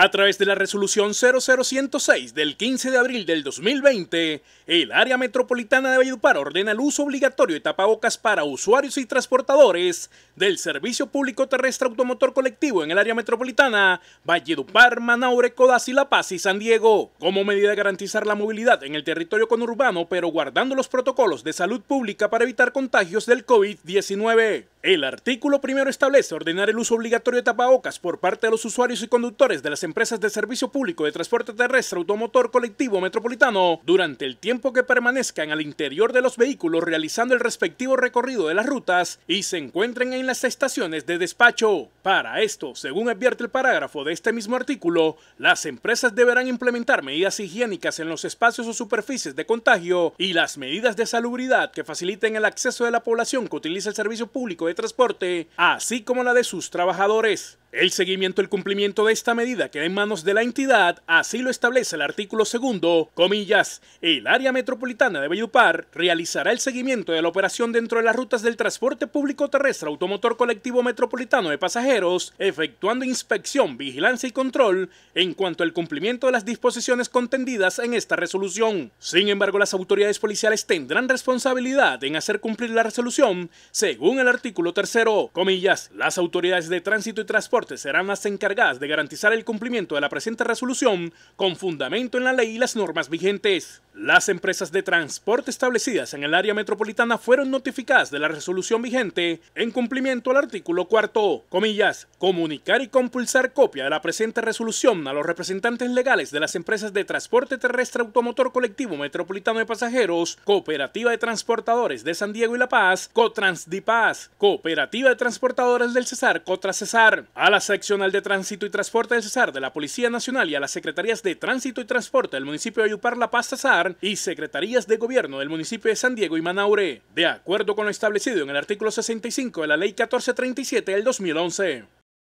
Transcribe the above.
A través de la resolución 00106 del 15 de abril del 2020, el área metropolitana de Valledupar ordena el uso obligatorio de tapabocas para usuarios y transportadores del servicio público terrestre automotor colectivo en el área metropolitana Valledupar, Manaure, Codas y La Paz y San Diego, como medida de garantizar la movilidad en el territorio conurbano pero guardando los protocolos de salud pública para evitar contagios del COVID-19. El artículo primero establece ordenar el uso obligatorio de tapabocas por parte de los usuarios y conductores de las empresas de servicio público de transporte terrestre, automotor, colectivo, metropolitano, durante el tiempo que permanezcan al interior de los vehículos realizando el respectivo recorrido de las rutas y se encuentren en las estaciones de despacho. Para esto, según advierte el parágrafo de este mismo artículo, las empresas deberán implementar medidas higiénicas en los espacios o superficies de contagio y las medidas de salubridad que faciliten el acceso de la población que utiliza el servicio público de transporte, así como la de sus trabajadores. El seguimiento y el cumplimiento de esta medida queda en manos de la entidad, así lo establece el artículo segundo, comillas, el área metropolitana de Valledupar realizará el seguimiento de la operación dentro de las rutas del transporte público terrestre automotor colectivo metropolitano de pasajeros, efectuando inspección, vigilancia y control en cuanto al cumplimiento de las disposiciones contendidas en esta resolución. Sin embargo, las autoridades policiales tendrán responsabilidad en hacer cumplir la resolución según el artículo tercero, comillas, las autoridades de tránsito y transporte serán las encargadas de garantizar el cumplimiento de la presente resolución con fundamento en la ley y las normas vigentes. Las empresas de transporte establecidas en el área metropolitana fueron notificadas de la resolución vigente en cumplimiento al artículo 4 comillas, comunicar y compulsar copia de la presente resolución a los representantes legales de las empresas de transporte terrestre automotor colectivo metropolitano de pasajeros, Cooperativa de Transportadores de San Diego y La Paz, Cotrans Paz, Cooperativa de Transportadores del Cesar, Cotra César, a la seccional de tránsito y transporte del Cesar de la Policía Nacional y a las secretarías de tránsito y transporte del municipio de Ayupar La Paz Cesar, y Secretarías de Gobierno del municipio de San Diego y Manaure, de acuerdo con lo establecido en el artículo 65 de la Ley 1437 del 2011.